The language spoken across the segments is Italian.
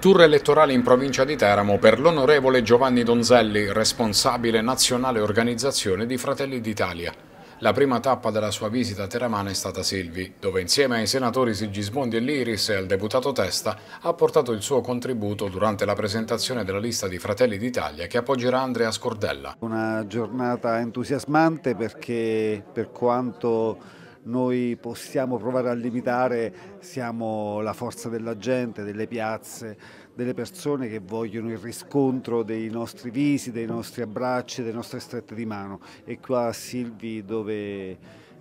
Tour elettorale in provincia di Teramo per l'onorevole Giovanni Donzelli, responsabile nazionale organizzazione di Fratelli d'Italia. La prima tappa della sua visita a Teramana è stata Silvi, dove insieme ai senatori Sigismondi e Liris e al deputato Testa ha portato il suo contributo durante la presentazione della lista di Fratelli d'Italia che appoggerà Andrea Scordella. Una giornata entusiasmante perché per quanto noi possiamo provare a limitare siamo la forza della gente, delle piazze, delle persone che vogliono il riscontro dei nostri visi, dei nostri abbracci, delle nostre strette di mano. E qua a Silvi dove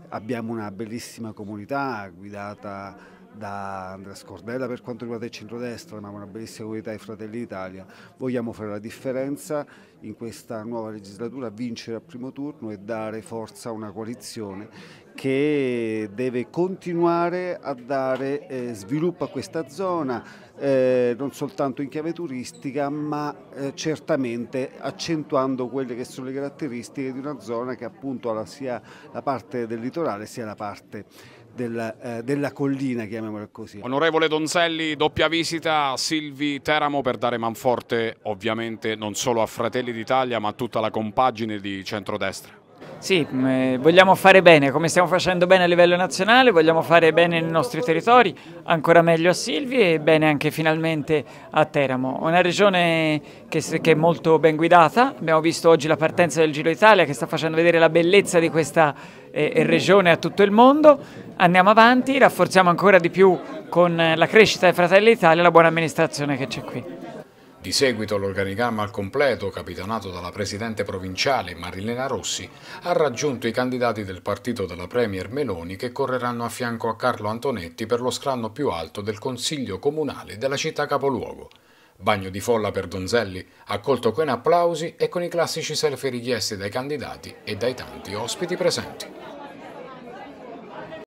abbiamo una bellissima comunità guidata da Andrea Scordella per quanto riguarda il centrodestra, ma una bellissima comunità ai Fratelli d'Italia. Vogliamo fare la differenza in questa nuova legislatura, vincere al primo turno e dare forza a una coalizione che deve continuare a dare eh, sviluppo a questa zona, eh, non soltanto in chiave turistica, ma eh, certamente accentuando quelle che sono le caratteristiche di una zona che appunto ha sia la parte del litorale sia la parte della, eh, della, collina, chiamiamola così. Onorevole Donzelli, doppia visita a Silvi Teramo per dare manforte ovviamente non solo a Fratelli d'Italia ma a tutta la compagine di centrodestra. Sì, mm, eh, vogliamo fare bene, come stiamo facendo bene a livello nazionale, vogliamo fare bene nei nostri territori, ancora meglio a Silvi e bene anche finalmente a Teramo. Una regione che, che, è molto ben guidata, abbiamo visto oggi la partenza del Giro d'Italia che sta facendo vedere la bellezza di questa eh, eh regione a tutto il mondo. Andiamo avanti, rafforziamo ancora di più con eh, la crescita dei Fratelli d'Italia e la buona amministrazione che c'è qui. Di seguito l'organigramma al completo, capitanato dalla presidente provinciale Marilena Rossi, ha raggiunto i candidati del partito della Premier Meloni che correranno a fianco a Carlo Antonetti per lo scranno più alto del Consiglio Comunale della città capoluogo. Bagno di folla per Donzelli, accolto con applausi e con i classici selfie richiesti dai candidati e dai tanti ospiti presenti.